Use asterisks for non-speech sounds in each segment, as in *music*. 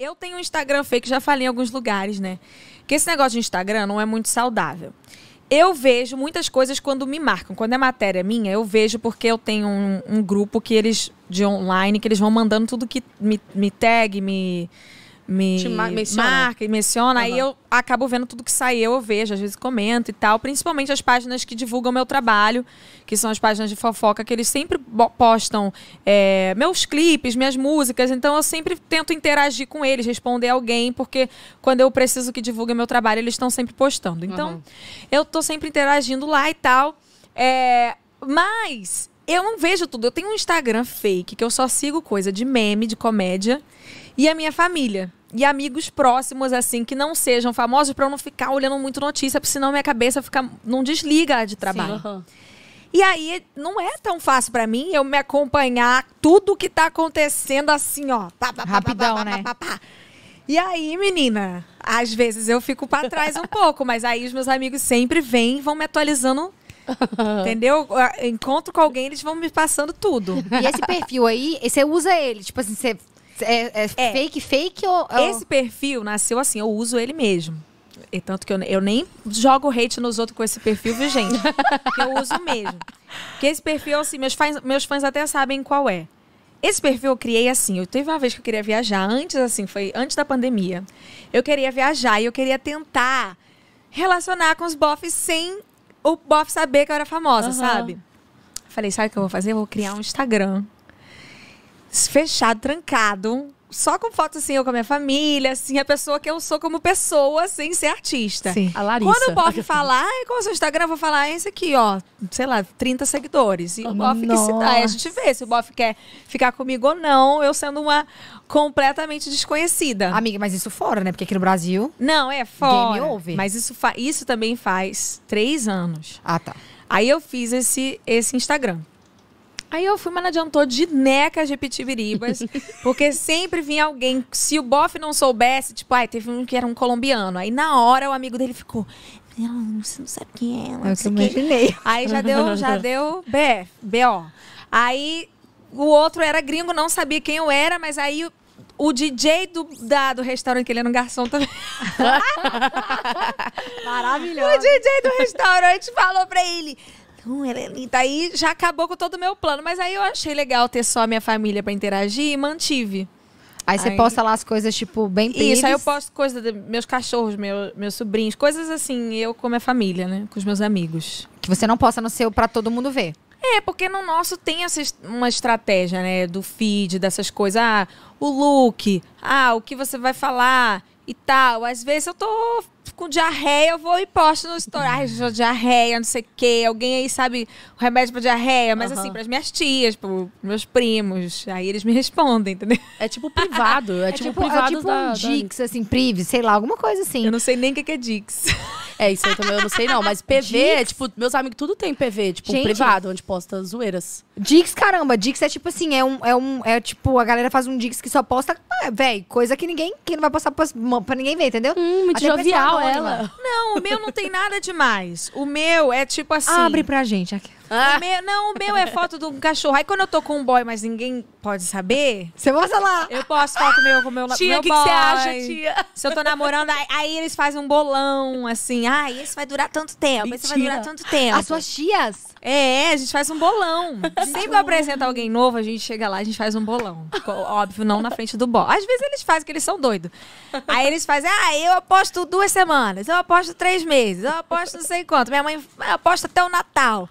Eu tenho um Instagram fake, já falei em alguns lugares, né? Que esse negócio de Instagram não é muito saudável. Eu vejo muitas coisas quando me marcam. Quando é matéria minha, eu vejo porque eu tenho um, um grupo que eles de online que eles vão mandando tudo que me, me tag, me me menciona. marca e menciona, uhum. aí eu acabo vendo tudo que sai, eu vejo, às vezes comento e tal, principalmente as páginas que divulgam meu trabalho, que são as páginas de fofoca, que eles sempre postam é, meus clipes, minhas músicas, então eu sempre tento interagir com eles, responder alguém, porque quando eu preciso que divulgue meu trabalho, eles estão sempre postando. Então, uhum. eu tô sempre interagindo lá e tal. É, mas eu não vejo tudo. Eu tenho um Instagram fake que eu só sigo coisa de meme, de comédia e a minha família e amigos próximos, assim, que não sejam famosos, para eu não ficar olhando muito notícia, porque senão minha cabeça fica, não desliga de trabalho. Sim, uhum. E aí, não é tão fácil para mim eu me acompanhar tudo que tá acontecendo assim, ó. Pá, pá, Rapidão, pá, né? E aí, menina, às vezes eu fico para trás um *laughs* pouco, mas aí os meus amigos sempre vêm e vão me atualizando *laughs* Entendeu? Eu ah, encontro com alguém, eles vão me passando tudo. E esse perfil aí, você usa ele? Tipo assim, você é, é, é, fake, fake ou, ou, Esse perfil nasceu assim, eu uso ele mesmo. E tanto que eu, eu nem jogo hate nos outros com esse perfil, viu, gente? *laughs* eu uso mesmo. Porque esse perfil, assim, meus fãs, meus fãs até sabem qual é. Esse perfil eu criei assim. Eu teve uma vez que eu queria viajar, antes, assim, foi antes da pandemia. Eu queria viajar e eu queria tentar relacionar com os bofs sem o bof saber que eu era famosa, uhum. sabe? Falei, sabe o que eu vou fazer? Eu vou criar um Instagram fechado, trancado, só com foto assim, eu com a minha família, assim, a pessoa que eu sou como pessoa, sem ser artista. Sim, a Larissa. Quando o Boff falar, com é o seu Instagram? Eu vou falar, é esse aqui, ó, sei lá, 30 seguidores. E oh, o Boff que se dá. a gente vê se o Boff quer ficar comigo ou não, eu sendo uma completamente desconhecida. Amiga, mas isso fora, né? Porque aqui no Brasil. Não, é fora. Game over. Mas isso, isso também faz três anos. Ah, tá. Aí eu fiz esse, esse Instagram. Aí eu fui, mas não adiantou de necas de pitibiribas, *laughs* porque sempre vinha alguém, se o bofe não soubesse, tipo, ai, teve um que era um colombiano. Aí na hora o amigo dele ficou, não, você não sabe quem é Eu que imaginei. Aí já deu, já *laughs* deu B, B.O. Aí o outro era gringo, não sabia quem eu era, mas aí o DJ do, da, do restaurante, que ele era um garçom também. *laughs* Maravilhoso. O DJ do restaurante falou pra ele: então, ele, daí já acabou com todo o meu plano. Mas aí eu achei legal ter só a minha família para interagir e mantive. Aí você aí... posta lá as coisas, tipo, bem pires. Isso, aí eu posto coisas dos meus cachorros, meu, meus sobrinhos, coisas assim, eu com a minha família, né? Com os meus amigos. Que você não posta no seu para todo mundo ver. É, porque no nosso tem essa, uma estratégia, né? Do feed, dessas coisas. Ah, o look, ah, o que você vai falar e tal. Às vezes eu tô com diarreia, eu vou e posto no story. Ai, ah, diarreia, não sei o quê. Alguém aí sabe o remédio pra diarreia? Mas uhum. assim, pras minhas tias, pros meus primos. Aí eles me respondem, entendeu? É tipo privado. É, *laughs* é tipo, tipo é privado é tipo da, um Dix, da... assim, prive sei lá, alguma coisa assim. Eu não sei nem o que é Dix. *laughs* É, isso eu também eu não sei não. Mas PV, é, tipo, meus amigos tudo tem PV. Tipo, Gente, um privado, onde posta zoeiras. Dix, caramba. Dix é tipo assim, é um, é um... É tipo, a galera faz um Dix que só posta, ah, velho, coisa que ninguém... Que não vai passar pra, pra ninguém ver, entendeu? Hum, muito Até jovial, é dela. Não, o meu não tem nada demais. O meu é tipo assim. Abre pra gente aqui. Ah. O meu, não, o meu é foto de um cachorro. Aí quando eu tô com um boy, mas ninguém pode saber. Você mostra lá. Eu posso foto meu com o meu Tia, o que você acha, tia? Se eu tô namorando, aí, aí, eles fazem um bolão, assim. Ah, esse vai durar tanto tempo, Mentira. esse vai durar tanto tempo. As suas tias? É, a gente faz um bolão. Sempre que apresenta alguém novo, a gente chega lá, a gente faz um bolão. Óbvio, não na frente do boy. Às vezes eles fazem, que eles são doidos. Aí eles fazem, ah, eu aposto duas semanas, eu aposto três meses, eu aposto não sei quanto. Minha mãe aposta até o Natal.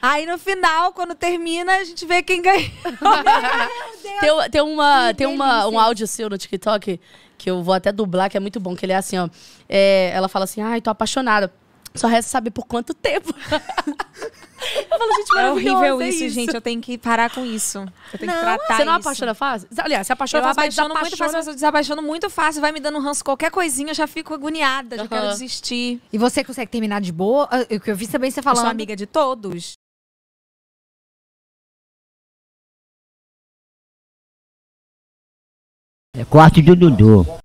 Aí no final, quando termina, a gente vê quem ganhou. *laughs* tem, tem uma, tem uma, um áudio seu no TikTok que eu vou até dublar, que é muito bom, que ele é assim, ó. É, ela fala assim, ai, tô apaixonada. Só resta saber por quanto tempo. *laughs* eu falo, gente, é horrível é isso, isso, gente. Eu tenho que parar com isso. Eu tenho não, que tratar Você não isso. apaixona fácil? Aliás, você apaixona eu fácil, apaixono muito fácil, mas eu desapaixono muito fácil. Vai me dando um ranço qualquer coisinha, eu já fico agoniada, já quero desistir. E você consegue terminar de boa? Ah, o que eu vi também você falando. Eu sou amiga de todos. É corte do Dudu.